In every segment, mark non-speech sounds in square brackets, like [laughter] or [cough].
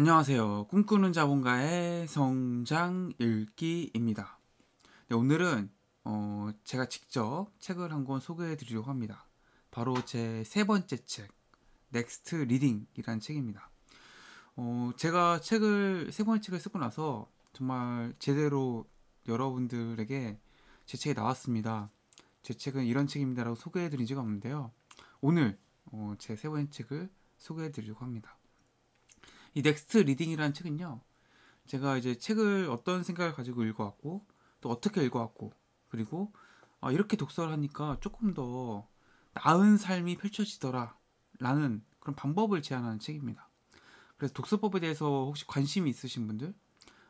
안녕하세요. 꿈꾸는 자본가의 성장 읽기입니다. 네, 오늘은 어, 제가 직접 책을 한 권 소개해 드리려고 합니다. 바로 제 세 번째 책, 넥스트 리딩이라는 책입니다. 어, 제가 책을 세 번째 책을 쓰고 나서 정말 제대로 여러분들에게 제 책이 나왔습니다. 제 책은 이런 책입니다라고 소개해 드린 적이 없는데요. 오늘 어, 제세 번째 책을 소개해 드리려고 합니다. 이 넥스트 리딩이라는 책은요. 제가 이제 책을 어떤 생각을 가지고 읽어왔고 또 어떻게 읽어왔고 그리고 아, 이렇게 독서를 하니까 조금 더 나은 삶이 펼쳐지더라라는 그런 방법을 제안하는 책입니다. 그래서 독서법에 대해서 혹시 관심이 있으신 분들,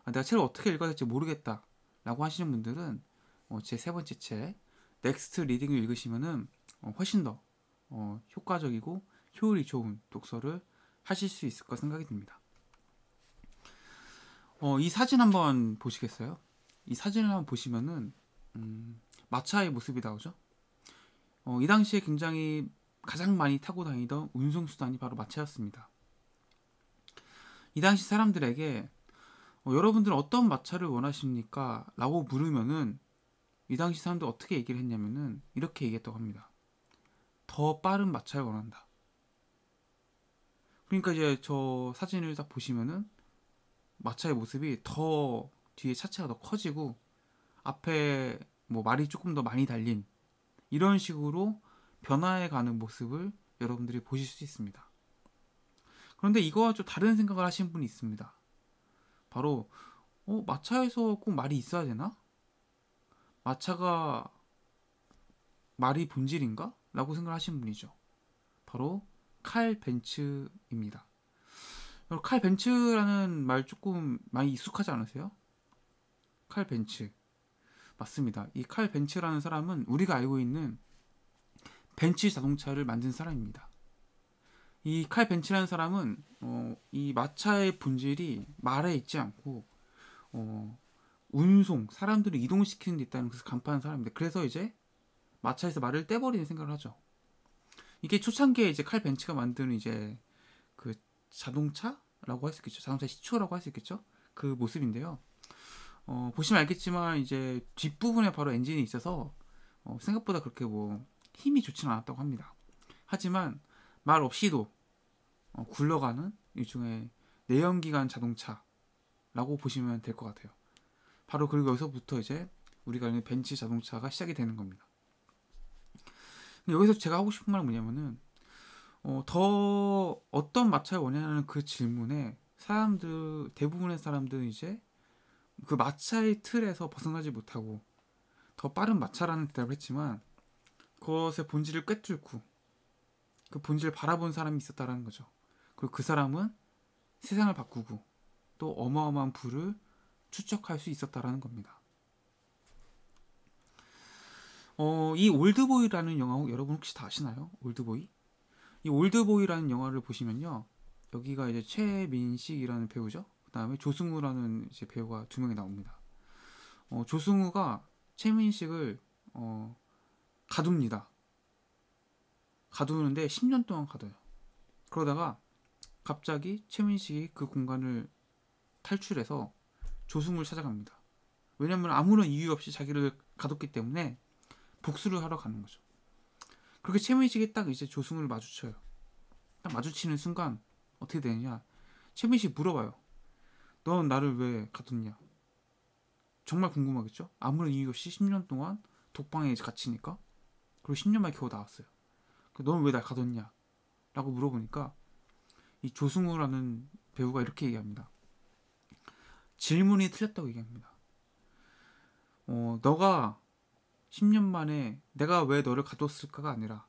아, 내가 책을 어떻게 읽어야 될지 모르겠다라고 하시는 분들은 어, 제 세 번째 책 넥스트 리딩을 읽으시면은 어, 훨씬 더 어, 효과적이고 효율이 좋은 독서를 하실 수 있을 거 생각이 듭니다. 어, 이 사진 한번 보시겠어요? 이 사진을 한번 보시면은 음, 마차의 모습이 나오죠. 어, 이 당시에 굉장히 가장 많이 타고 다니던 운송수단이 바로 마차였습니다. 이 당시 사람들에게 어, 여러분들 어떤 마차를 원하십니까? 라고 물으면은 이 당시 사람들 어떻게 얘기를 했냐면은 이렇게 얘기했다고 합니다. 더 빠른 마차를 원한다. 그러니까 이제 저 사진을 딱 보시면은 마차의 모습이 더 뒤에 차체가 더 커지고 앞에 뭐 말이 조금 더 많이 달린 이런 식으로 변화해 가는 모습을 여러분들이 보실 수 있습니다. 그런데 이거와 좀 다른 생각을 하신 분이 있습니다. 바로 어, 마차에서 꼭 말이 있어야 되나? 마차가 말이 본질인가? 라고 생각하신 분이죠. 바로 칼 벤츠입니다. 칼 벤츠라는 말 조금 많이 익숙하지 않으세요? 칼 벤츠. 맞습니다. 이 칼 벤츠라는 사람은 우리가 알고 있는 벤츠 자동차를 만든 사람입니다. 이 칼 벤츠라는 사람은 어, 이 마차의 본질이 말에 있지 않고 어, 운송, 사람들을 이동시키는 데 있다는 것을 간파한 사람인데 그래서 이제 마차에서 말을 떼버리는 생각을 하죠. 이게 초창기에 이제 칼 벤츠가 만든 이제 그 자동차라고 할 수 있겠죠. 자동차 시초라고 할 수 있겠죠. 그 모습인데요. 어, 보시면 알겠지만 이제 뒷부분에 바로 엔진이 있어서 어, 생각보다 그렇게 뭐 힘이 좋지는 않았다고 합니다. 하지만 말 없이도 어, 굴러가는 일종의 내연기관 자동차라고 보시면 될 것 같아요. 바로 그리고 여기서부터 이제 우리가 벤츠 자동차가 시작이 되는 겁니다. 여기서 제가 하고 싶은 말은 뭐냐면은 어, 더 어떤 마차를 원하냐는 그 질문에 사람들 대부분의 사람들은 이제 그 마차의 틀에서 벗어나지 못하고 더 빠른 마차라는 대답을 했지만 그것의 본질을 꿰뚫고 그 본질을 바라본 사람이 있었다라는 거죠. 그리고 그 사람은 세상을 바꾸고 또 어마어마한 부를 추적할 수 있었다라는 겁니다. 어, 이 올드보이라는 영화 여러분 혹시 다 아시나요? 올드보이? 이 올드보이라는 영화를 보시면요. 여기가 이제 최민식이라는 배우죠. 그다음에 조승우라는 이제 배우가 두 명이 나옵니다. 어, 조승우가 최민식을 어, 가둡니다. 가두는데 10년 동안 가둬요. 그러다가 갑자기 최민식이 그 공간을 탈출해서 조승우를 찾아갑니다. 왜냐면 아무런 이유 없이 자기를 가뒀기 때문에 복수를 하러 가는 거죠. 그렇게 최민식이 딱 이제 조승우를 마주쳐요. 딱 마주치는 순간 어떻게 되느냐? 최민식 물어봐요. 넌 나를 왜 가뒀냐? 정말 궁금하겠죠? 아무런 이유 없이 10년 동안 독방에 갇히니까 그리고 10년 만에 겨우 나왔어요. 그러니까 넌왜 날 가뒀냐? 라고 물어보니까 이 조승우라는 배우가 이렇게 얘기합니다. 질문이 틀렸다고 얘기합니다. 어, 너가 10년 만에 내가 왜 너를 가뒀을까가 아니라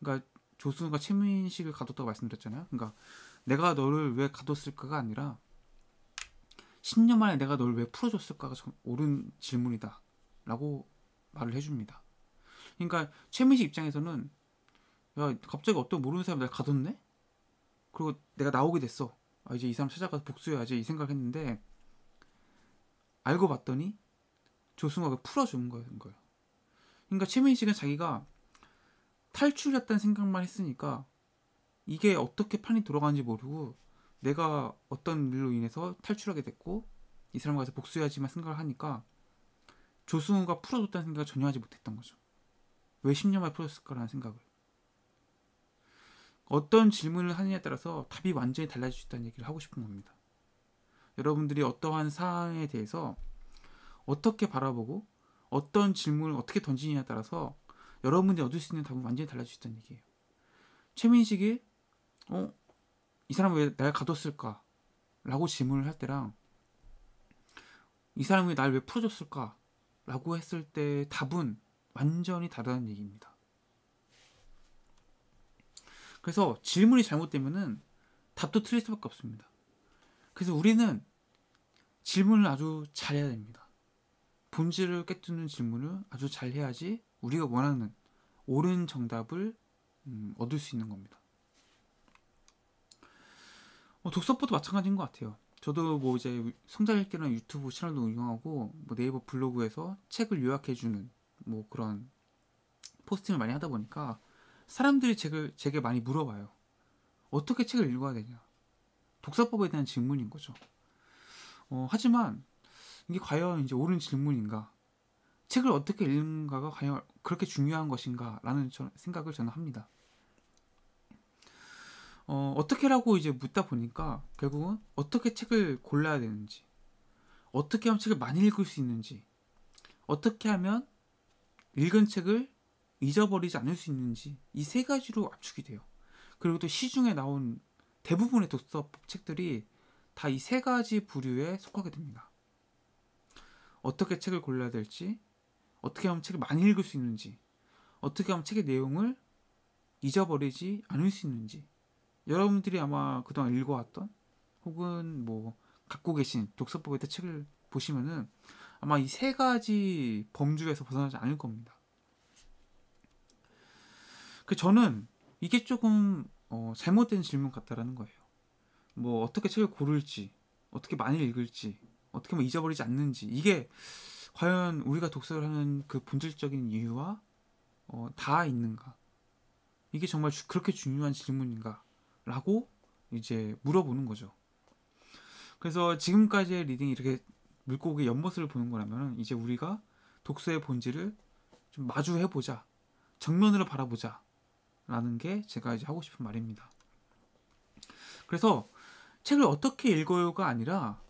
그러니까 조승우가 최민식을 가뒀다고 말씀드렸잖아요. 그러니까 내가 너를 왜 가뒀을까가 아니라 10년 만에 내가 너를 왜 풀어줬을까가 참 옳은 질문이다. 라고 말을 해줍니다. 그러니까 최민식 입장에서는 야 갑자기 어떤 모르는 사람이 날 가뒀네? 그리고 내가 나오게 됐어. 아, 이제 이 사람 찾아가서 복수해야지 이 생각을 했는데 알고 봤더니 조승우가 풀어준 거예요. 그러니까 최민식은 자기가 탈출했다는 생각만 했으니까 이게 어떻게 판이 돌아가는지 모르고 내가 어떤 일로 인해서 탈출하게 됐고 이 사람과 가서 복수해야지만 생각을 하니까 조승우가 풀어줬다는 생각을 전혀 하지 못했던 거죠. 왜 10년 만에 풀어줬을까라는 생각을. 어떤 질문을 하느냐에 따라서 답이 완전히 달라질 수 있다는 얘기를 하고 싶은 겁니다. 여러분들이 어떠한 사항에 대해서 어떻게 바라보고 어떤 질문을 어떻게 던지느냐에 따라서 여러분들이 얻을 수 있는 답은 완전히 달라질 수 있다는 얘기예요. 최민식이 어, 이 사람 왜 나를 가뒀을까? 라고 질문을 할 때랑 이 사람이 날 왜 풀어줬을까? 라고 했을 때 답은 완전히 다르다는 얘기입니다. 그래서 질문이 잘못되면 답도 틀릴 수밖에 없습니다. 그래서 우리는 질문을 아주 잘해야 됩니다. 본질을 깨뜨는 질문을 아주 잘 해야지 우리가 원하는 옳은 정답을 음, 얻을 수 있는 겁니다. 어, 독서포도 마찬가지인 것 같아요. 저도 뭐 이제 성장 읽기라는 유튜브 채널도 운영하고 뭐 네이버 블로그에서 책을 요약해주는 뭐 그런 포스팅을 많이 하다 보니까 사람들이 책을 제게 많이 물어봐요. 어떻게 책을 읽어야 되냐? 독서법에 대한 질문인 거죠. 어, 하지만 이게 과연 이제 옳은 질문인가? 책을 어떻게 읽는가가 과연 그렇게 중요한 것인가라는 생각을 저는 합니다. 어, 어떻게라고 이제 묻다 보니까 결국은 어떻게 책을 골라야 되는지, 어떻게 하면 책을 많이 읽을 수 있는지, 어떻게 하면 읽은 책을 잊어버리지 않을 수 있는지 이 세 가지로 압축이 돼요. 그리고 또 시중에 나온 대부분의 독서 책들이 다 이 세 가지 부류에 속하게 됩니다. 어떻게 책을 골라야 될지, 어떻게 하면 책을 많이 읽을 수 있는지, 어떻게 하면 책의 내용을 잊어버리지 않을 수 있는지, 여러분들이 아마 그동안 읽어왔던 혹은 뭐 갖고 계신 독서법에 대한 책을 보시면은 아마 이 세 가지 범주에서 벗어나지 않을 겁니다. 그 저는 이게 조금 어, 잘못된 질문 같다라는 거예요. 뭐 어떻게 책을 고를지, 어떻게 많이 읽을지, 어떻게 보면 잊어버리지 않는지 이게 과연 우리가 독서를 하는 그 본질적인 이유와 어, 다 있는가? 이게 정말 주, 그렇게 중요한 질문인가? 라고 이제 물어보는 거죠. 그래서 지금까지의 리딩이 이렇게 물고기의 옆모습을 보는 거라면 이제 우리가 독서의 본질을 좀 마주해보자. 정면으로 바라보자. 라는 게 제가 이제 하고 싶은 말입니다. 그래서 책을 어떻게 읽어요가 아니라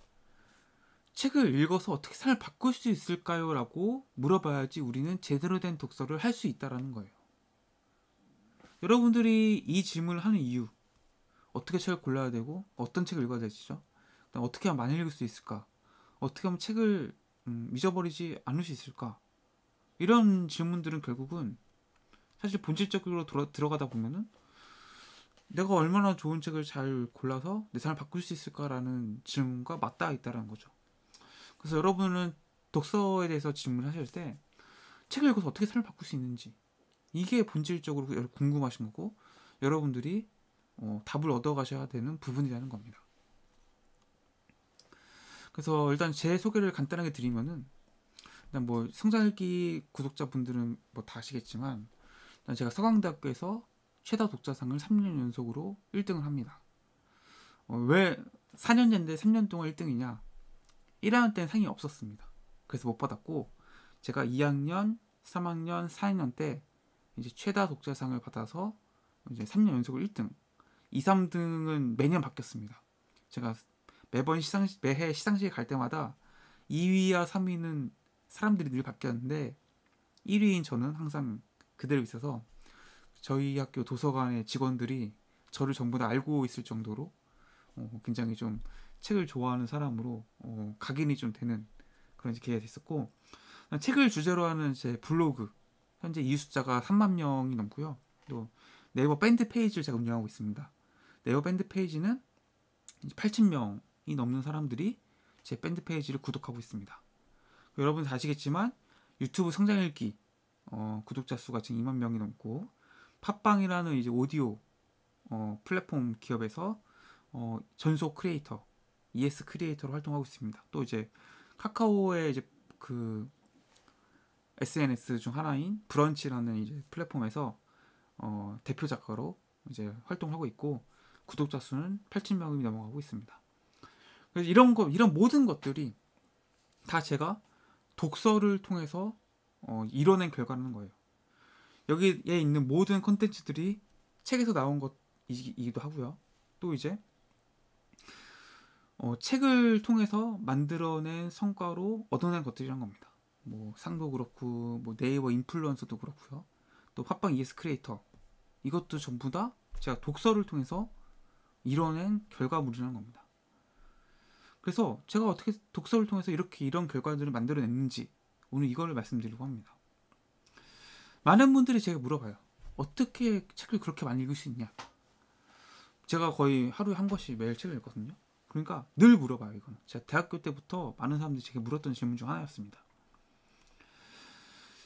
책을 읽어서 어떻게 삶을 바꿀 수 있을까요? 라고 물어봐야지 우리는 제대로 된 독서를 할 수 있다라는 거예요. 여러분들이 이 질문을 하는 이유, 어떻게 책을 골라야 되고, 어떤 책을 읽어야 되시죠? 어떻게 하면 많이 읽을 수 있을까? 어떻게 하면 책을 음, 잊어버리지 않을 수 있을까? 이런 질문들은 결국은 사실 본질적으로 돌아, 들어가다 보면은 내가 얼마나 좋은 책을 잘 골라서 내 삶을 바꿀 수 있을까라는 질문과 맞닿아 있다는 거죠. 그래서 여러분은 독서에 대해서 질문하실 때 책을 읽어서 어떻게 삶을 바꿀 수 있는지 이게 본질적으로 궁금하신 거고 여러분들이 어, 답을 얻어가셔야 되는 부분이라는 겁니다. 그래서 일단 제 소개를 간단하게 드리면은 일단 뭐 성장일기 구독자분들은 뭐 다 아시겠지만 일 제가 서강대학교에서 최다 독자상을 3년 연속으로 1등을 합니다. 어, 왜 4년째인데 3년 동안 1등이냐? 1학년 때는 상이 없었습니다. 그래서 못 받았고 제가 2학년, 3학년, 4학년 때 이제 최다 독자상을 받아서 이제 3년 연속으로 1등, 2, 3등은 매년 바뀌었습니다. 제가 매번 시상식 매해 시상식에 갈 때마다 2위와 3위는 사람들이 늘 바뀌었는데 1위인 저는 항상 그대로 있어서 저희 학교 도서관의 직원들이 저를 전부 다 알고 있을 정도로 어, 굉장히 좀 책을 좋아하는 사람으로 어, 각인이 좀 되는 그런 계기가 됐었고 책을 주제로 하는 제 블로그 현재 이숫자가 3만 명이 넘고요. 또 네이버 밴드 페이지를 제가 운영하고 있습니다. 네이버 밴드 페이지는 8,000명이 넘는 사람들이 제 밴드 페이지를 구독하고 있습니다. 그 여러분 아시겠지만 유튜브 성장일기 어, 구독자 수가 지금 2만 명이 넘고 팟빵이라는 이제 오디오 어, 플랫폼 기업에서 어, 전속 크리에이터 ES 크리에이터로 활동하고 있습니다. 또 이제 카카오의 이제 그 SNS 중 하나인 브런치라는 이제 플랫폼에서 어, 대표 작가로 이제 활동하고 있고 구독자 수는 8천 명이 넘어가고 있습니다. 그래서 이런 거 이런 모든 것들이 다 제가 독서를 통해서 어, 이뤄낸 결과라는 거예요. 여기에 있는 모든 컨텐츠들이 책에서 나온 것이기도 하고요. 또 이제 어, 책을 통해서 만들어낸 성과로 얻어낸 것들이란 겁니다. 뭐 상도 그렇고 뭐 네이버 인플루언서도 그렇고요. 또 팟빵 ES 크리에이터 이것도 전부 다 제가 독서를 통해서 이뤄낸 결과물이라는 겁니다. 그래서 제가 어떻게 독서를 통해서 이렇게 이런 결과들을 만들어냈는지 오늘 이걸 말씀드리려고 합니다. 많은 분들이 제가 물어봐요. 어떻게 책을 그렇게 많이 읽을 수 있냐? 제가 거의 하루에 한 권씩 매일 책을 읽거든요. 그러니까 늘 물어봐요, 이거 제가 대학교 때부터 많은 사람들이 제게 물었던 질문 중 하나였습니다.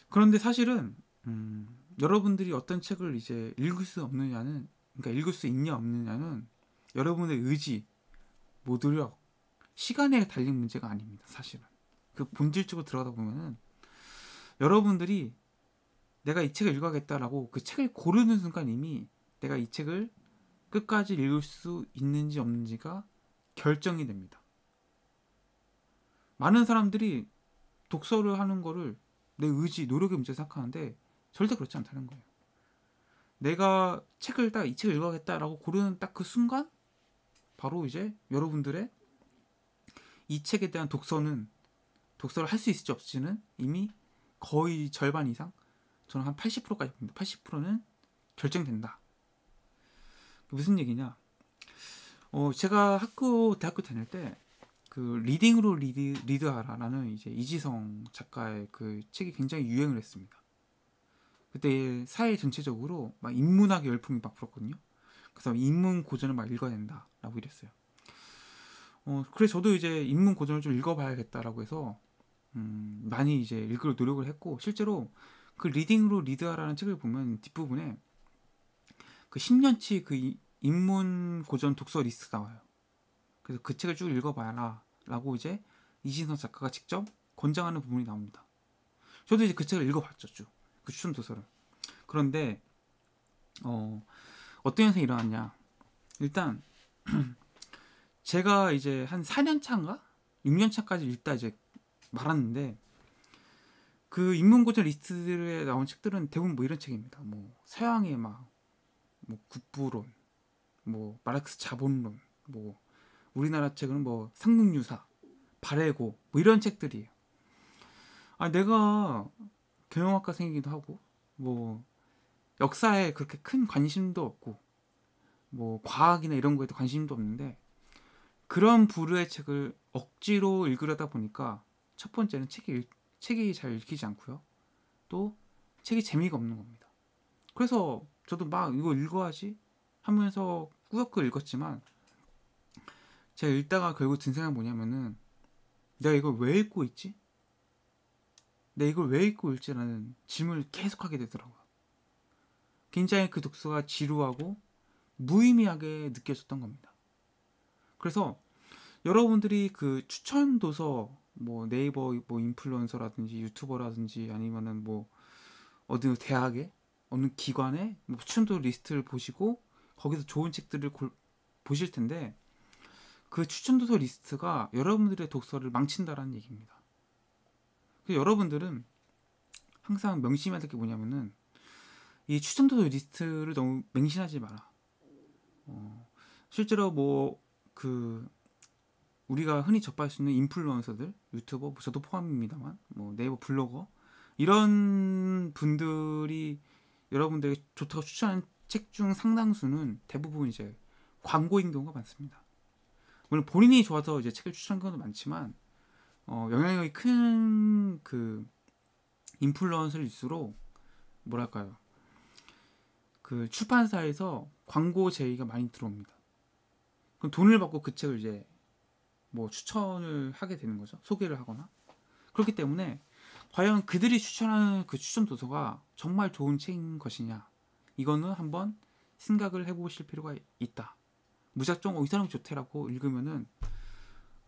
그런데 사실은 음, 여러분들이 어떤 책을 이제 읽을 수 없느냐는 그러니까 읽을 수 있냐 없느냐는 여러분의 의지, 모두력, 시간에 달린 문제가 아닙니다. 사실은 그 본질적으로 들어가다 보면은 여러분들이 내가 이 책을 읽어야겠다라고 그 책을 고르는 순간 이미 내가 이 책을 끝까지 읽을 수 있는지 없는지가 결정이 됩니다. 많은 사람들이 독서를 하는 거를 내 의지, 노력의 문제 생각하는데 절대 그렇지 않다는 거예요. 내가 책을 딱 이 책을 읽어야겠다라고 고르는 딱 그 순간 바로 이제 여러분들의 이 책에 대한 독서는 독서를 할 수 있을지 없을지는 이미 거의 절반 이상 저는 한 80%까지 봅니다. 80%는 결정된다. 무슨 얘기냐? 어, 제가 학교 대학교 다닐 때 그 리딩으로 리드 리드하라라는 이제 이지성 작가의 그 책이 굉장히 유행을 했습니다. 그때 사회 전체적으로 막 인문학 열풍이 막 불었거든요. 그래서 인문 고전을 막 읽어야 된다라고 이랬어요. 어, 그래서 저도 이제 인문 고전을 좀 읽어봐야겠다라고 해서 음, 많이 이제 읽으려 노력을 했고 실제로 그 리딩으로 리드하라는 책을 보면 뒷부분에 그 10년치 그 인문 고전 독서 리스트 나와요. 그래서 그 책을 쭉 읽어봐라 라고 이제 이진선 작가가 직접 권장하는 부분이 나옵니다. 저도 이제 그 책을 읽어봤죠, 쭉. 그 추천 도서를. 그런데, 어, 어떤 현상이 일어났냐. 일단, [clears throat] 제가 이제 한 4년 차인가? 6년 차까지 읽다 이제 말았는데, 그 인문고전 리스트에 나온 책들은 대부분 뭐 이런 책입니다. 뭐, 서양의 막, 뭐, 국부론, 뭐 마르크스 자본론, 뭐 우리나라 책은 뭐 상극유사, 바레고 뭐 이런 책들이에요. 아 내가 경영학과생이기도 하고 뭐 역사에 그렇게 큰 관심도 없고 뭐 과학이나 이런 거에도 관심도 없는데 그런 부류의 책을 억지로 읽으려다 보니까 첫 번째는 책이 책이 잘 읽히지 않고요. 또 책이 재미가 없는 겁니다. 그래서 저도 막 이거 읽어야지 하면서 꾸역꾸역 읽었지만 제가 읽다가 결국 든 생각이 뭐냐면은 내가 이걸 왜 읽고 있지? 내가 이걸 왜 읽고 있지라는 질문을 계속하게 되더라고요. 굉장히 그 독서가 지루하고 무의미하게 느껴졌던 겁니다. 그래서 여러분들이 그 추천 도서 뭐 네이버 뭐 인플루언서라든지 유튜버라든지 아니면은 뭐 어느 대학에 어느 기관에 뭐 추천도 리스트를 보시고 거기서 좋은 책들을 골, 보실 텐데 그 추천 도서 리스트가 여러분들의 독서를 망친다라는 얘기입니다. 여러분들은 항상 명심해야 될 게 뭐냐면은 이 추천 도서 리스트를 너무 맹신하지 마라. 어, 실제로 뭐 그 우리가 흔히 접할 수 있는 인플루언서들, 유튜버, 뭐 저도 포함입니다만, 뭐 네이버 블로거 이런 분들이 여러분들에게 좋다고 추천하는 책중 상당수는 대부분 이제 광고인 경우가 많습니다. 물론 본인이 좋아서 이제 책을 추천한 경우도 많지만 어, 영향력이 큰 그 인플루언서일수록 뭐랄까요 그 출판사에서 광고 제의가 많이 들어옵니다. 그럼 돈을 받고 그 책을 이제 뭐 추천을 하게 되는 거죠. 소개를 하거나 그렇기 때문에 과연 그들이 추천하는 그 추천 도서가 정말 좋은 책인 것이냐 이거는 한번 생각을 해보실 필요가 있다. 무작정 어, 이 사람 좋대라고 읽으면은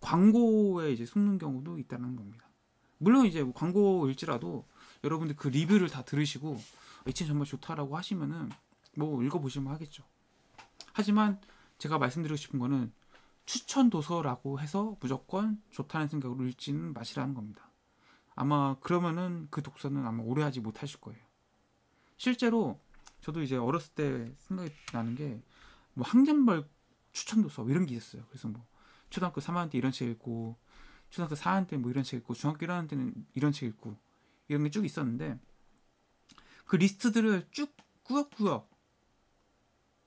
광고에 이제 속는 경우도 있다는 겁니다. 물론 이제 뭐 광고일지라도 여러분들 그 리뷰를 다 들으시고 아, 이책 정말 좋다라고 하시면은 뭐 읽어보시면 하겠죠. 하지만 제가 말씀드리고 싶은 거는 추천 도서라고 해서 무조건 좋다는 생각으로 읽지는 마시라는 겁니다. 아마 그러면은 그 독서는 아마 오래 하지 못하실 거예요. 실제로 저도 이제 어렸을 때 생각이 나는 게뭐 항전벌 추천 도서 이런 게 있었어요. 그래서 뭐 초등학교 3학년 때 이런 책 읽고 초등학교 4학년 때 뭐 이런 책 읽고 중학교 1학년 때는 이런 책 읽고 이런 게 쭉 있었는데 그 리스트들을 쭉 꾸역꾸역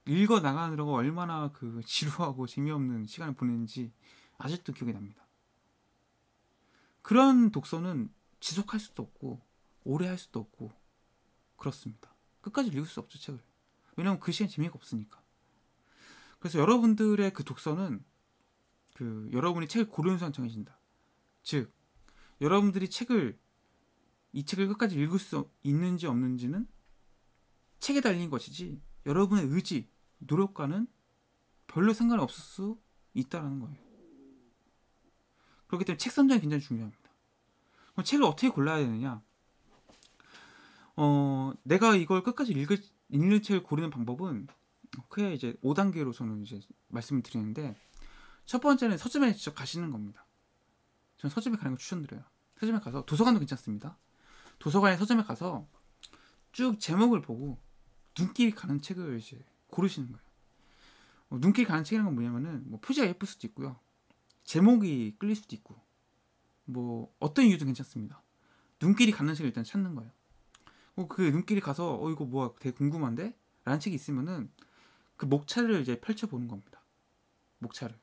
읽어 나가느라고 얼마나 그 지루하고 재미없는 시간을 보냈는지 아직도 기억이 납니다. 그런 독서는 지속할 수도 없고 오래 할 수도 없고 그렇습니다. 끝까지 읽을 수 없죠 책을. 왜냐면 그 시엔 재미가 없으니까. 그래서 여러분들의 그 독서는 그 여러분이 책을 고르는 순간 정해진다. 즉 여러분들이 책을 이 책을 끝까지 읽을 수 있는지 없는지는 책에 달린 것이지 여러분의 의지, 노력과는 별로 상관이 없을 수 있다라는 거예요. 그렇기 때문에 책 선정이 굉장히 중요합니다. 그럼 책을 어떻게 골라야 되느냐? 어, 내가 이걸 끝까지 읽을, 읽는 책을 고르는 방법은 크게 이제 5단계로 저는 이제 말씀을 드리는데 첫 번째는 서점에 직접 가시는 겁니다. 저는 서점에 가는 걸 추천드려요. 서점에 가서 도서관도 괜찮습니다. 도서관에 서점에 가서 쭉 제목을 보고 눈길이 가는 책을 이제 고르시는 거예요. 어, 눈길이 가는 책이라는 건 뭐냐면은 뭐 표지가 예쁠 수도 있고요. 제목이 끌릴 수도 있고 뭐 어떤 이유든 괜찮습니다. 눈길이 가는 책을 일단 찾는 거예요. 어, 그 눈길이 가서 어 이거 뭐야 되게 궁금한데? 라는 책이 있으면은 그 목차를 이제 펼쳐 보는 겁니다. 목차를.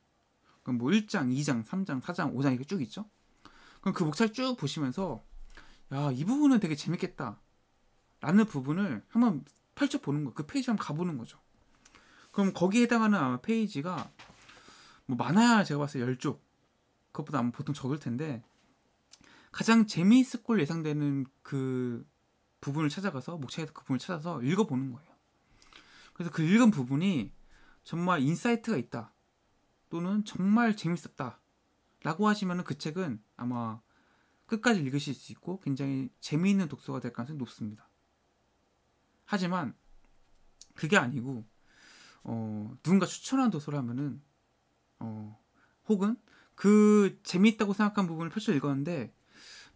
그럼 뭐 1장, 2장, 3장, 4장, 5장 이렇게 쭉 있죠. 그럼 그 목차를 쭉 보시면서 야, 이 부분은 되게 재밌겠다. 라는 부분을 한번 펼쳐 보는 거. 그 페이지 한번 가 보는 거죠. 그럼 거기에 해당하는 아마 페이지가 뭐 많아야 제가 봤을 때 10쪽. 그것보다 아마 보통 적을 텐데 가장 재미있을 걸 예상되는 그 부분을 찾아가서 목차에서 그 부분을 찾아서 읽어보는 거예요. 그래서 그 읽은 부분이 정말 인사이트가 있다 또는 정말 재밌었다 라고 하시면 그 책은 아마 끝까지 읽으실 수 있고 굉장히 재미있는 독서가 될 가능성이 높습니다. 하지만 그게 아니고 어, 누군가 추천한 도서를 하면은 어, 혹은 그 재미있다고 생각한 부분을 펼쳐 읽었는데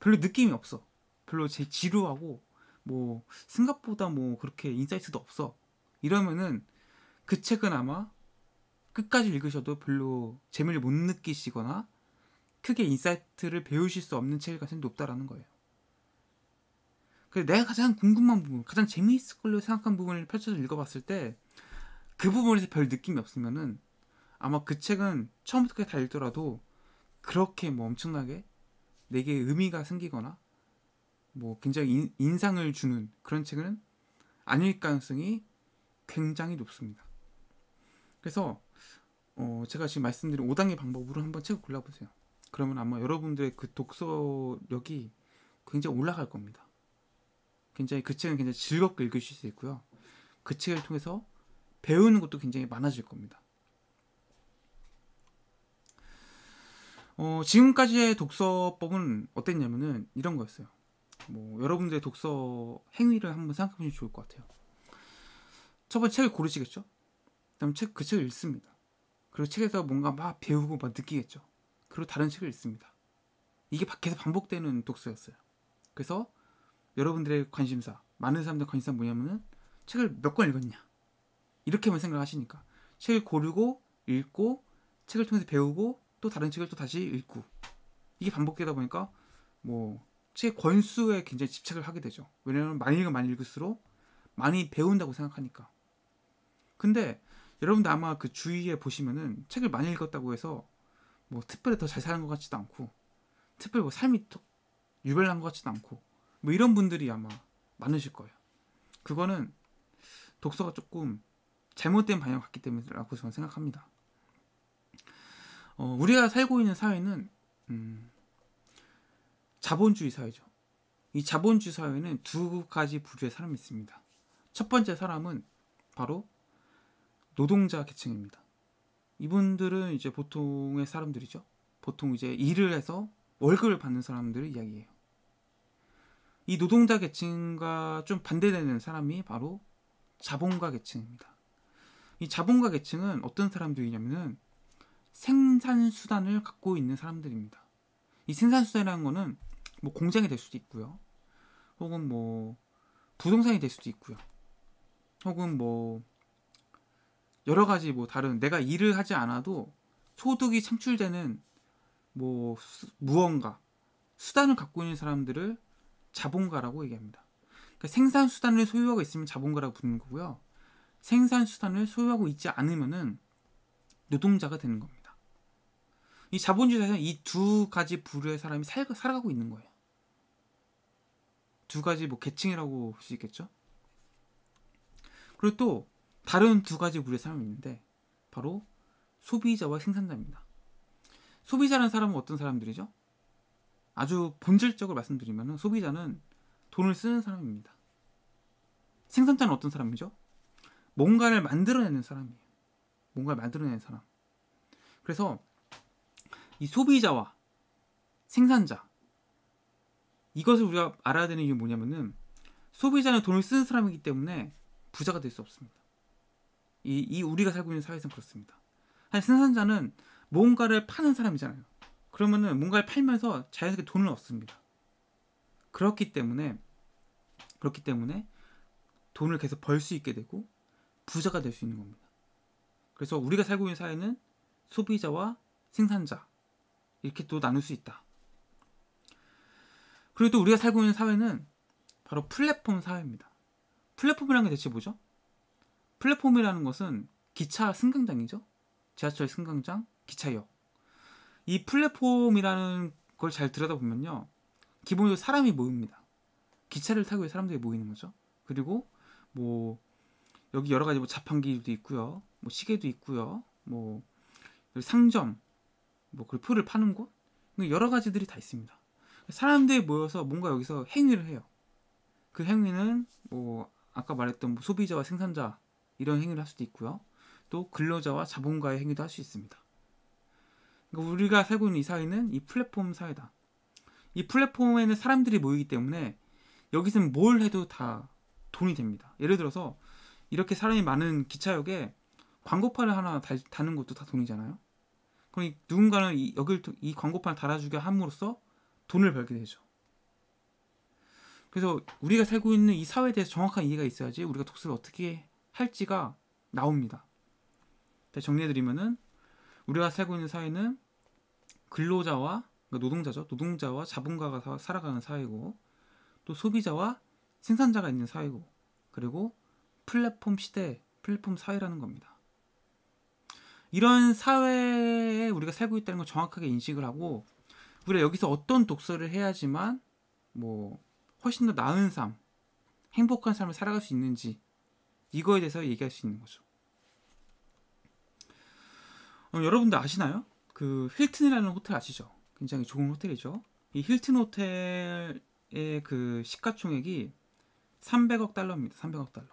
별로 느낌이 없어. 별로 제 지루하고 뭐 생각보다 뭐 그렇게 인사이트도 없어 이러면은 그 책은 아마 끝까지 읽으셔도 별로 재미를 못 느끼시거나 크게 인사이트를 배우실 수 없는 책일 가능성이 높다라는 거예요. 그래서 내가 가장 궁금한 부분, 가장 재미있을 걸로 생각한 부분을 펼쳐서 읽어봤을 때 그 부분에서 별 느낌이 없으면은 아마 그 책은 처음부터 끝까지 다 읽더라도 그렇게 뭐 엄청나게 내게 의미가 생기거나 뭐 굉장히 인, 상을 주는 그런 책은 아닐 가능성이 굉장히 높습니다. 그래서 어 제가 지금 말씀드린 5단계 방법으로 한번 책을 골라보세요. 그러면 아마 여러분들의 그 독서력이 굉장히 올라갈 겁니다. 굉장히 그 책은 굉장히 즐겁게 읽으실 수 있고요. 그 책을 통해서 배우는 것도 굉장히 많아질 겁니다. 어, 지금까지의 독서법은 어땠냐면은 이런 거였어요. 뭐 여러분들의 독서 행위를 한번 생각해 보시면 좋을 것 같아요. 첫 번째 책을 고르시겠죠? 그다음 책그 책을 읽습니다. 그리고 책에서 뭔가 막 배우고 막 느끼겠죠. 그리고 다른 책을 읽습니다. 이게 계속 반복되는 독서였어요. 그래서 여러분들의 관심사, 많은 사람들 의 관심사 뭐냐면은 책을 몇 권 읽었냐 이렇게만 생각하시니까 책을 고르고 읽고 책을 통해서 배우고 또 다른 책을 또 다시 읽고 이게 반복되다 보니까 뭐 책의 권수에 굉장히 집착을 하게 되죠. 왜냐하면 많이 읽으면 많이 읽을수록 많이 배운다고 생각하니까. 근데 여러분도 아마 그 주위에 보시면은 책을 많이 읽었다고 해서 뭐 특별히 더 잘 사는 것 같지도 않고 특별히 뭐 삶이 더 유별난 것 같지도 않고 뭐 이런 분들이 아마 많으실 거예요. 그거는 독서가 조금 잘못된 방향 같기 때문이라고 저는 생각합니다. 어, 우리가 살고 있는 사회는 음, 자본주의 사회죠. 이 자본주의 사회는 두 가지 부류의 사람이 있습니다. 첫 번째 사람은 바로 노동자 계층입니다. 이분들은 이제 보통의 사람들이죠. 보통 이제 일을 해서 월급을 받는 사람들의이야기예요이 노동자 계층과 좀 반대되는 사람이 바로 자본가 계층입니다. 이 자본가 계층은 어떤 사람들이냐면은 생산 수단을 갖고 있는 사람들입니다. 이 생산수단이라는 거는 뭐 공장이 될 수도 있고요. 혹은 뭐 부동산이 될 수도 있고요. 혹은 뭐 여러 가지 뭐 다른 내가 일을 하지 않아도 소득이 창출되는 뭐 수, 무언가 수단을 갖고 있는 사람들을 자본가라고 얘기합니다. 그러니까 생산 수단을 소유하고 있으면 자본가라고 부르는 거고요. 생산 수단을 소유하고 있지 않으면은 노동자가 되는 겁니다. 이 자본주의 사회는 이 두 가지 부류의 사람이 살, 살아가고 있는 거예요. 두 가지 뭐 계층이라고 볼 수 있겠죠. 그리고 또 다른 두 가지 부류의 사람이 있는데 바로 소비자와 생산자입니다. 소비자라는 사람은 어떤 사람들이죠? 아주 본질적으로 말씀드리면 소비자는 돈을 쓰는 사람입니다. 생산자는 어떤 사람이죠? 뭔가를 만들어내는 사람이에요. 뭔가를 만들어내는 사람. 그래서 이 소비자와 생산자 이것을 우리가 알아야 되는 이유 뭐냐면은 소비자는 돈을 쓰는 사람이기 때문에 부자가 될 수 없습니다. 이, 이 우리가 살고 있는 사회에서는 그렇습니다. 한 생산자는 뭔가를 파는 사람이잖아요. 그러면은 뭔가를 팔면서 자연스럽게 돈을 얻습니다. 그렇기 때문에 그렇기 때문에 돈을 계속 벌 수 있게 되고 부자가 될 수 있는 겁니다. 그래서 우리가 살고 있는 사회는 소비자와 생산자 이렇게 또 나눌 수 있다. 그리고 또 우리가 살고 있는 사회는 바로 플랫폼 사회입니다. 플랫폼이라는 게 대체 뭐죠? 플랫폼이라는 것은 기차 승강장이죠. 지하철 승강장, 기차역. 이 플랫폼이라는 걸 잘 들여다보면요. 기본적으로 사람이 모입니다. 기차를 타고 사람들이 모이는 거죠. 그리고 뭐 여기 여러 가지 뭐 자판기도 있고요. 뭐 시계도 있고요. 뭐 상점, 뭐그 표를 파는 곳 뭐 여러 가지들이 다 있습니다. 사람들이 모여서 뭔가 여기서 행위를 해요. 그 행위는 뭐 아까 말했던 뭐 소비자와 생산자 이런 행위를 할 수도 있고요. 또 근로자와 자본가의 행위도 할 수 있습니다. 그러니까 우리가 살고 있는 이 사회는 이 플랫폼 사회다. 이 플랫폼에는 사람들이 모이기 때문에 여기서는 뭘 해도 다 돈이 됩니다. 예를 들어서 이렇게 사람이 많은 기차역에 광고판을 하나 달, 다는 것도 다 돈이잖아요. 그럼 누군가는 이, 여길 이 광고판을 달아주게 함으로써 돈을 벌게 되죠. 그래서 우리가 살고 있는 이 사회에 대해서 정확한 이해가 있어야지 우리가 독서를 어떻게 할지가 나옵니다. 정리해드리면은 우리가 살고 있는 사회는 근로자와 그러니까 노동자죠. 노동자와 자본가가 살아가는 사회고 또 소비자와 생산자가 있는 사회고 그리고 플랫폼 시대, 플랫폼 사회라는 겁니다. 이런 사회에 우리가 살고 있다는 걸 정확하게 인식을 하고 우리가 여기서 어떤 독서를 해야지만 뭐 훨씬 더 나은 삶, 행복한 삶을 살아갈 수 있는지 이거에 대해서 얘기할 수 있는 거죠. 어, 여러분들 아시나요? 그 힐튼이라는 호텔 아시죠? 굉장히 좋은 호텔이죠. 이 힐튼 호텔의 그 시가총액이 300억 달러입니다. 300억 달러.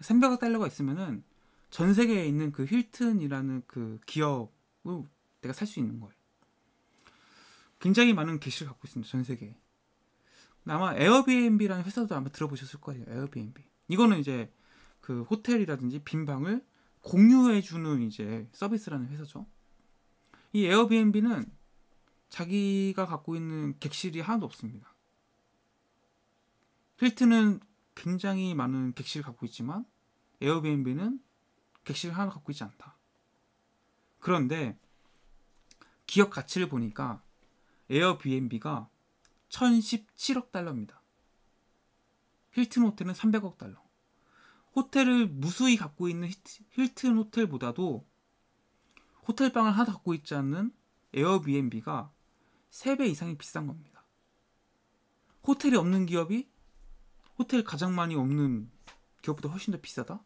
300억 달러가 있으면은 전 세계에 있는 그 힐튼이라는 그 기업을 내가 살 수 있는 거예요. 굉장히 많은 게시를 갖고 있습니다. 전 세계에. 아마 에어비앤비라는 회사도 아마 들어보셨을 거예요. 에어비앤비. 이거는 이제 그 호텔이라든지 빈 방을 공유해주는 이제 서비스라는 회사죠. 이 에어비앤비는 자기가 갖고 있는 객실이 하나도 없습니다. 힐튼은 굉장히 많은 객실을 갖고 있지만 에어비앤비는 객실 을 하나 갖고 있지 않다. 그런데 기업 가치를 보니까 에어비앤비가 1017억 달러입니다. 힐튼 호텔은 300억 달러. 호텔을 무수히 갖고 있는 힐튼 호텔보다도 호텔 방을 하나 갖고 있지 않는 에어비앤비가 3배 이상이 비싼 겁니다. 호텔이 없는 기업이 호텔 가장 많이 없는 기업보다 훨씬 더 비싸다?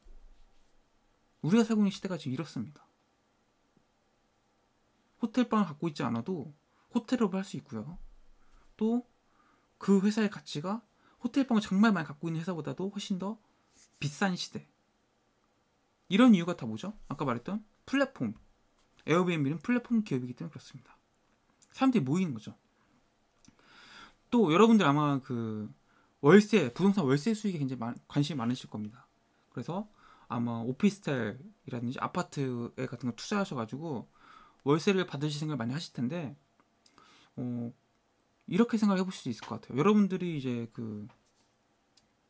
우리가 살고 있는 시대가 지금 이렇습니다. 호텔방을 갖고 있지 않아도 호텔업을 할 수 있고요. 또 그 회사의 가치가 호텔방을 정말 많이 갖고 있는 회사보다도 훨씬 더 비싼 시대. 이런 이유가 다 뭐죠? 아까 말했던 플랫폼. 에어비앤비는 플랫폼 기업이기 때문에 그렇습니다. 사람들이 모이는 거죠. 또 여러분들 아마 그 월세, 부동산 월세 수익에 굉장히 관심이 많으실 겁니다. 그래서 아마 오피스텔이라든지 아파트 에 같은 거 투자하셔가지고 월세를 받으실 생각을 많이 하실 텐데 어, 이렇게 생각해 보실 수 있을 것 같아요. 여러분들이 이제 그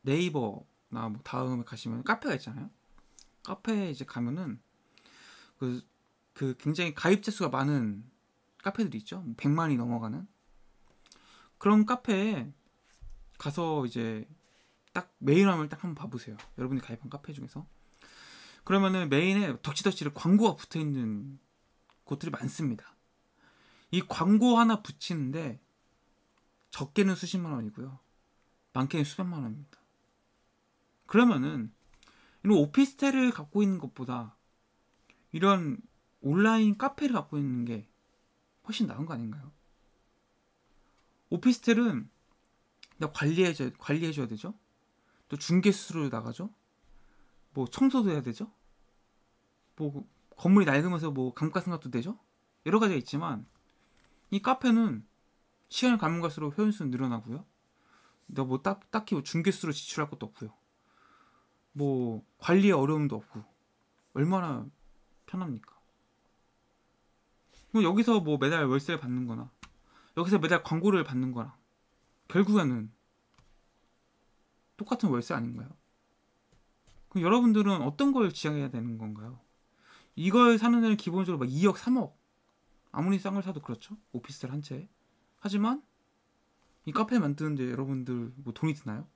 네이버나 뭐 다음에 가시면 카페가 있잖아요. 카페에 이제 가면은 그, 그 굉장히 가입자 수가 많은 카페들이 있죠. 100만이 뭐 넘어가는 그런 카페에 가서 이제 딱 메일함을 딱 한번 봐보세요. 여러분이 가입한 카페 중에서 그러면은 메인에 덕지덕지를 광고가 붙어 있는 곳들이 많습니다. 이 광고 하나 붙이는데 적게는 수십만 원이고요. 많게는 수백만 원입니다. 그러면은 이런 오피스텔을 갖고 있는 것보다 이런 온라인 카페를 갖고 있는 게 훨씬 나은 거 아닌가요? 오피스텔은 관리해줘, 관리해줘야 되죠? 또 중개 수수료 나가죠? 뭐 청소도 해야 되죠? 뭐 건물이 낡으면서 뭐 감가상각도 되죠? 여러 가지가 있지만 이 카페는 시간이 가면 갈수록 회원수는 늘어나고요. 내가 뭐 딱, 딱히 뭐 중개수로 지출할 것도 없고요. 뭐 관리에 어려움도 없고 얼마나 편합니까? 뭐 여기서 뭐 매달 월세를 받는 거나 여기서 매달 광고를 받는 거나 결국에는 똑같은 월세 아닌가요? 그럼 여러분들은 어떤 걸 지향해야 되는 건가요? 이걸 사는 데는 기본적으로 막 2억, 3억 아무리 싼 걸 사도 그렇죠. 오피스텔 한 채. 하지만 이 카페 만드는데 여러분들 뭐 돈이 드나요?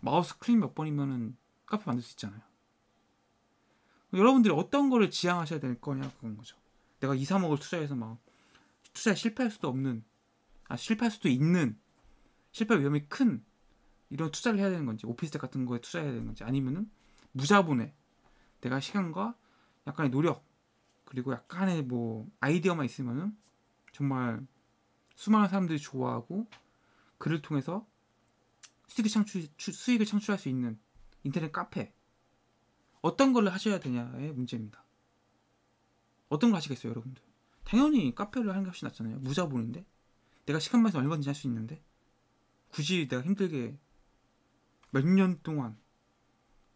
마우스 클릭 몇 번이면은 카페 만들 수 있잖아요. 여러분들이 어떤 거를 지향하셔야 될 거냐 그건 거죠. 내가 2, 3억을 투자해서 막 투자에 실패할 수도 없는 아 실패할 수도 있는 실패 위험이 큰 이런 투자를 해야 되는 건지 오피스텔 같은 거에 투자해야 되는 건지 아니면은 무자본에 내가 시간과 약간의 노력 그리고 약간의 뭐 아이디어만 있으면은 정말 수많은 사람들이 좋아하고 그를 통해서 수익을 창출 수익을 창출할 수 있는 인터넷 카페 어떤 걸 하셔야 되냐의 문제입니다. 어떤 걸 하시겠어요, 여러분들? 당연히 카페를 하는 게 훨씬 낫잖아요. 무자본인데 내가 시간만 해서 얼마든지 할 수 있는데 굳이 내가 힘들게 몇 년 동안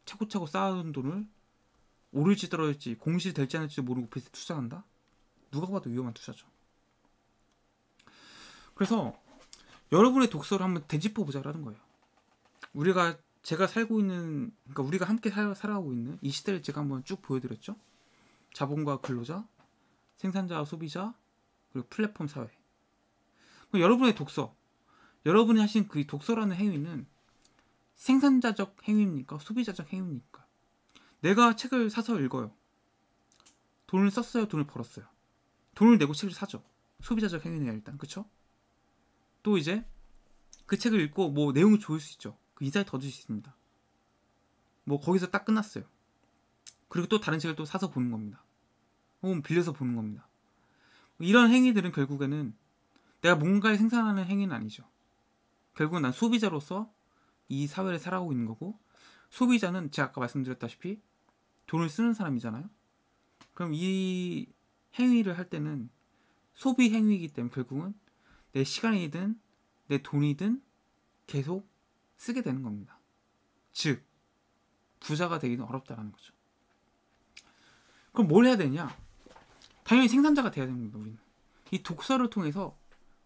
차고차고 쌓아둔 돈을 오를지 떨어질지 공시 될지 않을지도 모르고 비트 투자한다? 누가 봐도 위험한 투자죠. 그래서 여러분의 독서를 한번 되짚어 보자라는 거예요. 우리가 제가 살고 있는 그러니까 우리가 함께 살, 살아가고 있는 이 시대를 제가 한번 쭉 보여드렸죠. 자본과 근로자, 생산자와 소비자, 그리고 플랫폼 사회. 여러분의 독서, 여러분이 하신 그 독서라는 행위는 생산자적 행위입니까? 소비자적 행위입니까? 내가 책을 사서 읽어요. 돈을 썼어요. 돈을 벌었어요. 돈을 내고 책을 사죠. 소비자적 행위네요, 일단. 그쵸? 또 이제 그 책을 읽고 뭐 내용이 좋을 수 있죠. 그이사를더 줄 수 있습니다. 뭐 거기서 딱 끝났어요. 그리고 또 다른 책을 또 사서 보는 겁니다. 혹은 빌려서 보는 겁니다. 이런 행위들은 결국에는 내가 뭔가를 생산하는 행위는 아니죠. 결국은 난 소비자로서 이 사회를 살아가고 있는 거고 소비자는 제가 아까 말씀드렸다시피 돈을 쓰는 사람이잖아요. 그럼 이 행위를 할 때는 소비 행위이기 때문에 결국은 내 시간이든 내 돈이든 계속 쓰게 되는 겁니다. 즉 부자가 되기는 어렵다라는 거죠. 그럼 뭘 해야 되냐? 당연히 생산자가 돼야 됩니다. 우리는 이 독서를 통해서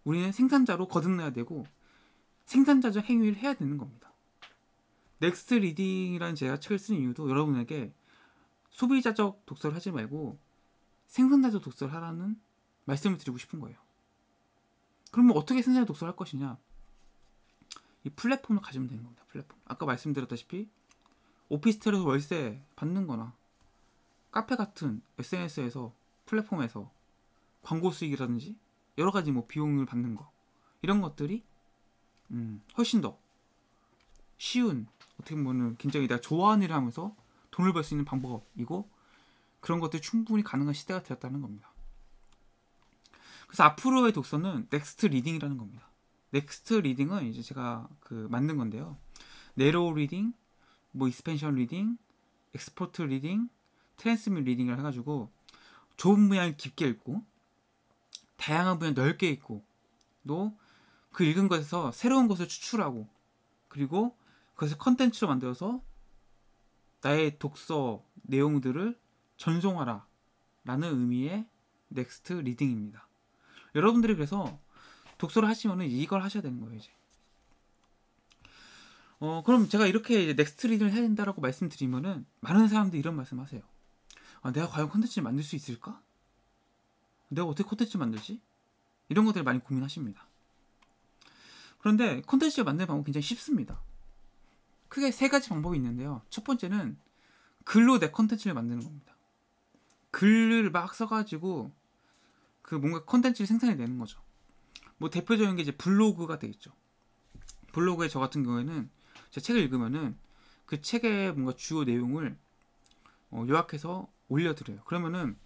우리는 생산자로 거듭나야 되고 생산자적 행위를 해야 되는 겁니다. 넥스트 리딩이라는 제가 책을 쓰는 이유도 여러분에게 소비자적 독서를 하지 말고 생산자적 독서를 하라는 말씀을 드리고 싶은 거예요. 그러면 뭐 어떻게 생산자 독서를 할 것이냐? 이 플랫폼을 가지면 되는 겁니다. 플랫폼. 아까 말씀드렸다시피 오피스텔에서 월세 받는 거나 카페 같은 SNS에서 플랫폼에서 광고 수익이라든지 여러 가지 뭐 비용을 받는 거 이런 것들이 음, 훨씬 더 쉬운 어떻게 보면 굉장히 내가 좋아하는 일을 하면서 돈을 벌 수 있는 방법이고 그런 것들이 충분히 가능한 시대가 되었다는 겁니다. 그래서 앞으로의 독서는 넥스트 리딩이라는 겁니다. 넥스트 리딩은 이제 제가 그 만든 건데요. 네로우 리딩, 뭐 익스펜션 리딩, 엑스포트 리딩, 트랜스밋 리딩을 해가지고 좁은 분야를 깊게 읽고 다양한 분야 넓게 읽고 또 그 읽은 것에서 새로운 것을 추출하고 그리고 그래서 컨텐츠로 만들어서 나의 독서 내용들을 전송하라 라는 의미의 넥스트 리딩입니다. 여러분들이 그래서 독서를 하시면 이걸 하셔야 되는 거예요, 이제. 어, 그럼 제가 이렇게 이제 넥스트 리딩을 해야 된다라고 말씀드리면 많은 사람들이 이런 말씀 하세요. 아, 내가 과연 컨텐츠를 만들 수 있을까? 내가 어떻게 컨텐츠 만들지? 이런 것들을 많이 고민하십니다. 그런데 컨텐츠를 만드는 방법은 굉장히 쉽습니다. 크게 세 가지 방법이 있는데요. 첫 번째는 글로 내 컨텐츠를 만드는 겁니다. 글을 막 써가지고 그 뭔가 컨텐츠를 생산해 내는 거죠. 뭐 대표적인 게 이제 블로그가 되겠죠. 블로그에 저 같은 경우에는 제 책을 읽으면은 그 책의 뭔가 주요 내용을 어, 요약해서 올려드려요. 그러면은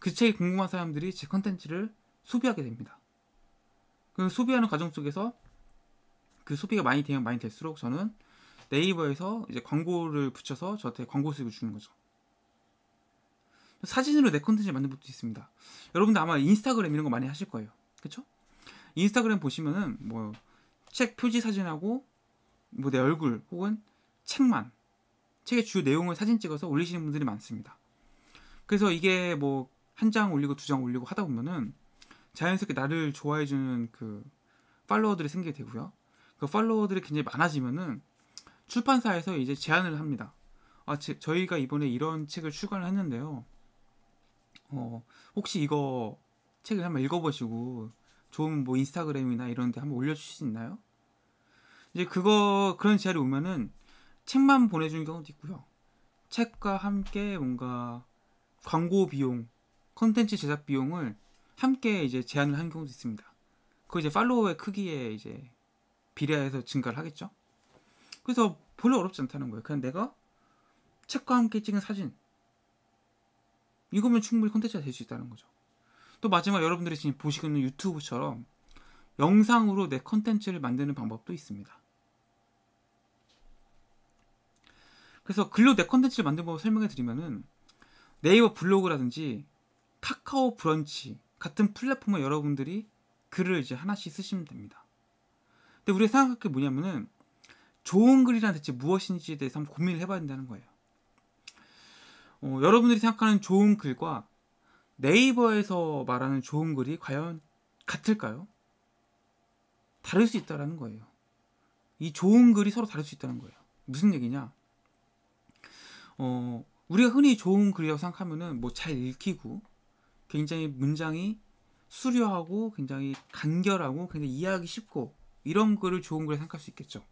그 책이 궁금한 사람들이 제 컨텐츠를 소비하게 됩니다. 그 소비하는 과정 속에서 그 소비가 많이 되면 많이 될수록 저는 네이버에서 이제 광고를 붙여서 저한테 광고 수익을 주는 거죠. 사진으로 내 컨텐츠 만든 분도 있습니다. 여러분들 아마 인스타그램 이런 거 많이 하실 거예요. 그쵸 인스타그램 보시면은 뭐 책 표지 사진하고 뭐 내 얼굴 혹은 책만 책의 주요 내용을 사진 찍어서 올리시는 분들이 많습니다. 그래서 이게 뭐 한 장 올리고 두 장 올리고 하다 보면은 자연스럽게 나를 좋아해주는 그 팔로워들이 생기게 되고요. 그 팔로워들이 굉장히 많아지면은 출판사에서 이제 제안을 합니다. 아, 제, 저희가 이번에 이런 책을 출간을 했는데요. 어, 혹시 이거 책을 한번 읽어보시고 좋은 뭐 인스타그램이나 이런데 한번 올려주실 수 있나요? 이제 그거 그런 제안이 오면은 책만 보내주는 경우도 있고요. 책과 함께 뭔가 광고 비용, 컨텐츠 제작 비용을 함께 이제 제안을 한 경우도 있습니다. 그 이제 팔로워의 크기에 이제 비례해서 증가를 하겠죠. 그래서 별로 어렵지 않다는 거예요. 그냥 내가 책과 함께 찍은 사진 이거면 충분히 컨텐츠가 될 수 있다는 거죠. 또 마지막 여러분들이 지금 보시고 있는 유튜브처럼 영상으로 내 컨텐츠를 만드는 방법도 있습니다. 그래서 글로 내 컨텐츠를 만드는 방법 설명해 드리면은 네이버 블로그라든지 카카오 브런치 같은 플랫폼에 여러분들이 글을 이제 하나씩 쓰시면 됩니다. 근데 우리가 생각할 게 뭐냐면은 좋은 글이란 대체 무엇인지에 대해서 한번 고민을 해봐야 된다는 거예요. 어, 여러분들이 생각하는 좋은 글과 네이버에서 말하는 좋은 글이 과연 같을까요? 다를 수 있다라는 거예요. 이 좋은 글이 서로 다를 수 있다는 거예요. 무슨 얘기냐? 어, 우리가 흔히 좋은 글이라고 생각하면은 뭐 잘 읽히고 굉장히 문장이 수려하고 굉장히 간결하고 굉장히 이해하기 쉽고 이런 글을 좋은 글을 생각할 수 있겠죠.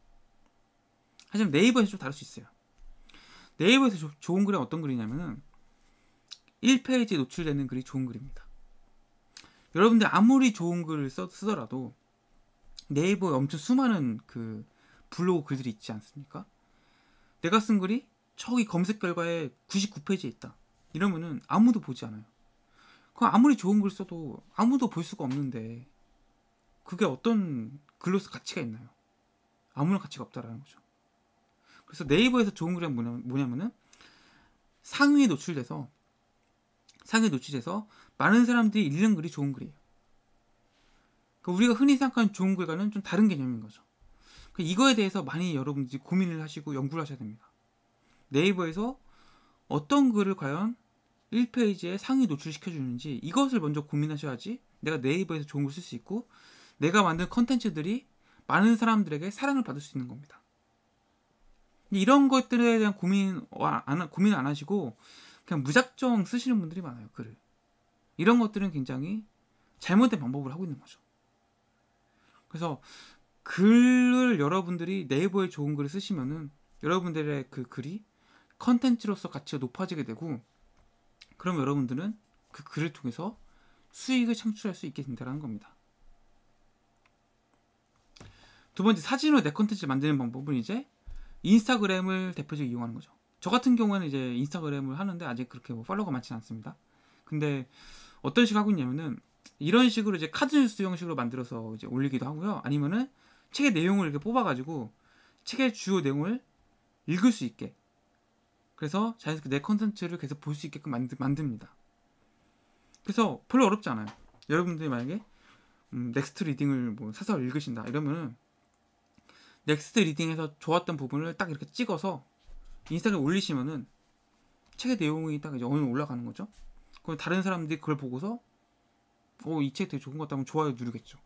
하지만 네이버에서 좀 다를 수 있어요. 네이버에서 조, 좋은 글은 어떤 글이냐면은 1페이지에 노출되는 글이 좋은 글입니다. 여러분들 아무리 좋은 글을 써, 쓰더라도 네이버에 엄청 수많은 그 블로그 글들이 있지 않습니까? 내가 쓴 글이 저기 검색 결과에 99페이지에 있다. 이러면은 아무도 보지 않아요. 그 아무리 좋은 글 써도 아무도 볼 수가 없는데 그게 어떤 글로서 가치가 있나요? 아무런 가치가 없다라는 거죠. 그래서 네이버에서 좋은 글이 뭐냐, 뭐냐면은 상위에 노출돼서 상위에 노출돼서 많은 사람들이 읽는 글이 좋은 글이에요. 그러니까 우리가 흔히 생각하는 좋은 글과는 좀 다른 개념인 거죠. 그러니까 이거에 대해서 많이 여러분들이 고민을 하시고 연구를 하셔야 됩니다. 네이버에서 어떤 글을 과연 1페이지에 상위 노출시켜 주는지 이것을 먼저 고민하셔야지 내가 네이버에서 좋은 글 쓸 수 있고 내가 만든 컨텐츠들이 많은 사람들에게 사랑을 받을 수 있는 겁니다. 이런 것들에 대한 고민 안 고민 안 하시고 그냥 무작정 쓰시는 분들이 많아요 글을 이런 것들은 굉장히 잘못된 방법을 하고 있는 거죠. 그래서 글을 여러분들이 네이버에 좋은 글을 쓰시면은 여러분들의 그 글이 컨텐츠로서 가치가 높아지게 되고 그럼 여러분들은 그 글을 통해서 수익을 창출할 수 있게 된다는 겁니다. 두 번째 사진으로 내 컨텐츠 를 만드는 방법은 이제 인스타그램을 대표적으로 이용하는 거죠. 저 같은 경우에는 이제 인스타그램을 하는데 아직 그렇게 뭐팔로우가 많지는 않습니다. 근데 어떤 식으로 하고 있냐면은 이런 식으로 이제 카드 뉴스 형식으로 만들어서 이제 올리기도 하고요. 아니면은 책의 내용을 이렇게 뽑아가지고 책의 주요 내용을 읽을 수 있게 그래서 자연스럽게 내 컨텐츠를 계속 볼 수 있게끔 만드, 만듭니다. 그래서 별로 어렵지 않아요. 여러분들이 만약에 음, 넥스트 리딩을 뭐 사서 읽으신다 이러면은 넥스트 리딩에서 좋았던 부분을 딱 이렇게 찍어서 인스타그램에 올리시면은 책의 내용이 딱 이제 어느 올라가는 거죠. 그럼 다른 사람들이 그걸 보고서 어이책 되게 좋은 것 같다 하면 좋아요 누르겠죠.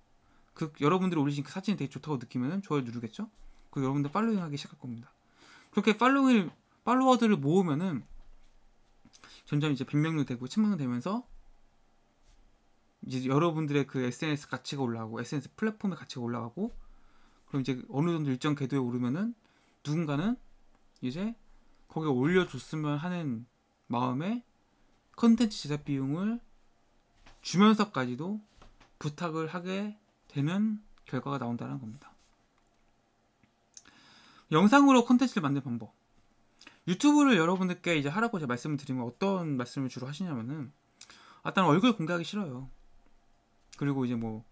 그 여러분들이 올리신 그 사진이 되게 좋다고 느끼면 좋아요 누르겠죠. 그 여러분들 팔로잉 하기 시작할 겁니다. 그렇게 팔로잉 팔로워들을 모으면은 점점 이제 100명도 되고 1000명도 되면서 이제 여러분들의 그 SNS 가치가 올라가고 SNS 플랫폼의 가치가 올라가고 그럼 이제 어느 정도 일정 궤도에 오르면은 누군가는 이제 거기에 올려줬으면 하는 마음에 컨텐츠 제작 비용을 주면서까지도 부탁을 하게 되는 결과가 나온다는 겁니다. 영상으로 컨텐츠를 만드는 방법. 유튜브를 여러분들께 이제 하라고 제가 말씀을 드리면 어떤 말씀을 주로 하시냐면은 일단 아, 얼굴 공개하기 싫어요. 그리고 이제 뭐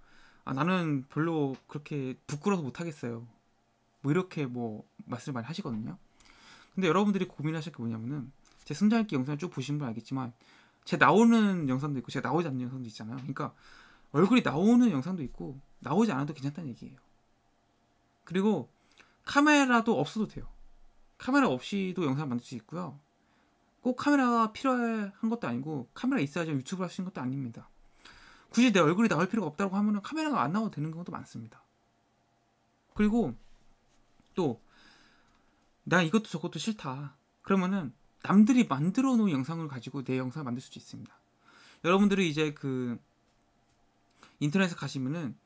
아, 나는 별로 그렇게 부끄러워서 못하겠어요. 뭐 이렇게 뭐 말씀을 많이 하시거든요. 근데 여러분들이 고민하실 게 뭐냐면은 제 승자읽기 영상을 쭉 보신 분 알겠지만 제 나오는 영상도 있고 제가 나오지 않는 영상도 있잖아요. 그러니까 얼굴이 나오는 영상도 있고 나오지 않아도 괜찮다는 얘기예요. 그리고 카메라도 없어도 돼요. 카메라 없이도 영상 만들 수 있고요. 꼭 카메라가 필요한 것도 아니고 카메라 있어야 지 유튜브를 하시는 것도 아닙니다. 굳이 내 얼굴이 나올 필요가 없다고 하면 카메라가 안 나와도 되는 경우도 많습니다. 그리고 또 나 이것도 저것도 싫다. 그러면은 남들이 만들어 놓은 영상을 가지고 내 영상을 만들 수도 있습니다. 여러분들이 이제 그 인터넷에 가시면은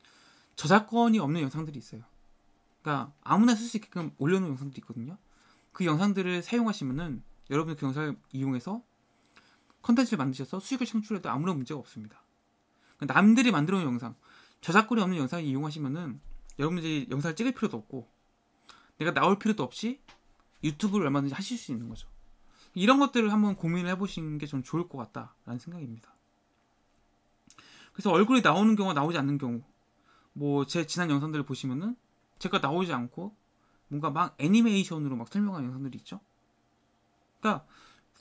저작권이 없는 영상들이 있어요. 그러니까 아무나 쓸 수 있게끔 올려놓은 영상들이 있거든요. 그 영상들을 사용하시면은 여러분 그 영상을 이용해서 컨텐츠를 만드셔서 수익을 창출해도 아무런 문제가 없습니다. 그러니까 남들이 만들어 놓은 영상 저작권이 없는 영상을 이용하시면은 여러분들이 영상을 찍을 필요도 없고 내가 나올 필요도 없이 유튜브를 얼마든지 하실 수 있는 거죠. 이런 것들을 한번 고민을 해보시는 게 좀 좋을 것 같다라는 생각입니다. 그래서 얼굴이 나오는 경우와 나오지 않는 경우 뭐 제 지난 영상들을 보시면은 제가 나오지 않고 뭔가 막 애니메이션으로 막설명한 영상들이 있죠. 그러니까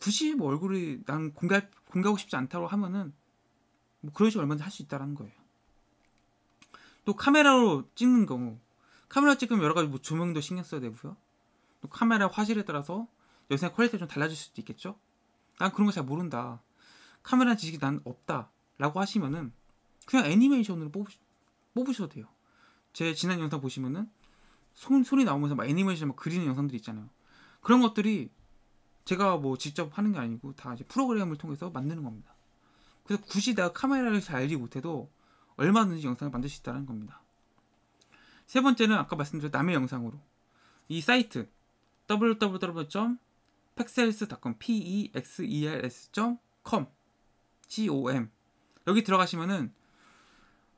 굳이 뭐 얼굴이 난 공개 공개하고 싶지 않다고 하면은 뭐 그런 식으로 얼마든지 할 수 있다는 라 거예요. 또 카메라로 찍는 경우 카메라 찍으면 여러 가지 뭐 조명도 신경 써야 되고요. 또 카메라 화질에 따라서 영상 퀄리티가 좀 달라질 수도 있겠죠. 난 그런 거 잘 모른다. 카메라 지식이 난 없다. 라고 하시면은 그냥 애니메이션으로 뽑으, 뽑으셔도 돼요. 제 지난 영상 보시면은 손, 소리 나오면서 막 애니메이션 막 그리는 영상들이 있잖아요. 그런 것들이 제가 뭐 직접 하는 게 아니고 다 이제 프로그램을 통해서 만드는 겁니다. 그래서 굳이 내가 카메라를 잘 알지 못해도 얼마든지 영상을 만들 수 있다는 겁니다. 세 번째는 아까 말씀드린 남의 영상으로 이 사이트 www.pexels.com p e x e l s.com c o m 여기 들어가시면은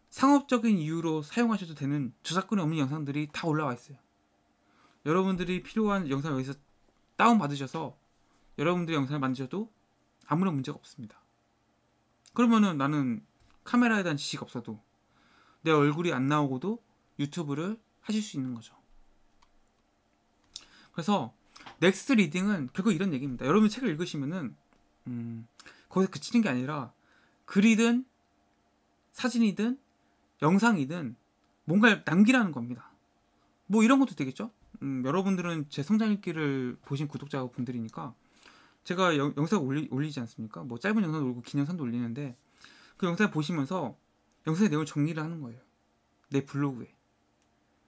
상업적인 이유로 사용하셔도 되는 저작권이 없는 영상들이 다 올라와 있어요. 여러분들이 필요한 영상 여기서 다운 받으셔서 여러분들의 영상을 만드셔도 아무런 문제가 없습니다. 그러면은 나는 카메라에 대한 지식 없어도 내 얼굴이 안 나오고도 유튜브를 하실 수 있는 거죠. 그래서 넥스트 리딩은 결국 이런 얘기입니다. 여러분 책을 읽으시면은 음, 거기서 그치는 게 아니라 글이든 사진이든 영상이든 뭔가를 남기라는 겁니다. 뭐 이런 것도 되겠죠? 음, 여러분들은 제 성장일기를 보신 구독자 분들이니까 제가 영, 영상 올리, 올리지 않습니까? 뭐 짧은 영상도 올리고 긴 영상도 올리는데 그 영상 보시면서 영상의 내용을 정리를 하는 거예요. 내 블로그에.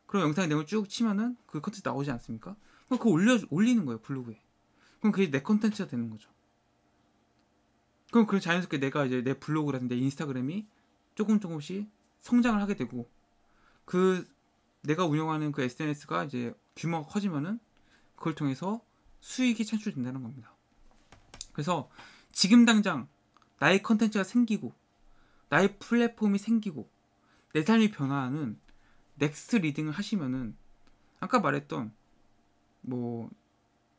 그럼 영상의 내용을 쭉 치면은 그 컨텐츠 나오지 않습니까? 그럼 그거 올려 올리는 거예요 블로그에. 그럼 그게 내 컨텐츠가 되는 거죠. 그럼 그 자연스럽게 내가 이제 내 블로그라든지 내 인스타그램이 조금 조금씩 성장을 하게 되고 그 내가 운영하는 그 SNS가 이제 규모가 커지면은 그걸 통해서 수익이 창출된다는 겁니다. 그래서 지금 당장 나의 컨텐츠가 생기고 나의 플랫폼이 생기고 내 삶이 변화하는 넥스트 리딩을 하시면은 아까 말했던 뭐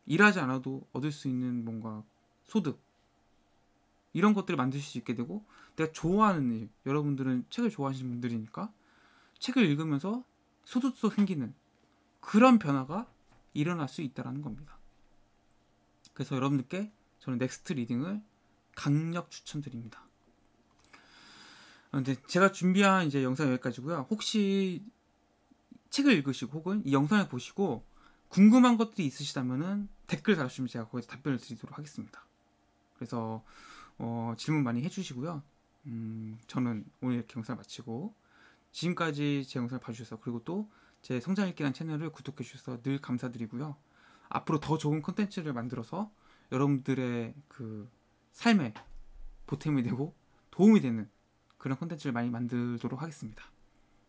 일하지 않아도 얻을 수 있는 뭔가 소득 이런 것들을 만드실 수 있게 되고 내가 좋아하는 일 여러분들은 책을 좋아하시는 분들이니까 책을 읽으면서 소득도 생기는 그런 변화가 일어날 수 있다라는 겁니다. 그래서 여러분들께 저는 넥스트 리딩을 강력 추천드립니다. 아, 근데 제가 준비한 이제 영상 여기까지고요. 혹시 책을 읽으시고 혹은 이 영상을 보시고 궁금한 것들이 있으시다면은 댓글 달아주시면 제가 거기서 답변을 드리도록 하겠습니다. 그래서 어, 질문 많이 해주시고요. 음, 저는 오늘 이렇게 영상을 마치고 지금까지 제 영상을 봐주셔서 그리고 또 제 성장읽기란 채널을 구독해 주셔서 늘 감사드리고요. 앞으로 더 좋은 컨텐츠를 만들어서 여러분들의 그 삶에 보탬이 되고 도움이 되는 그런 콘텐츠를 많이 만들도록 하겠습니다.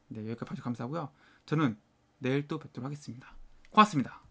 네, 여기까지 감사하고요. 저는 내일 또 뵙도록 하겠습니다. 고맙습니다.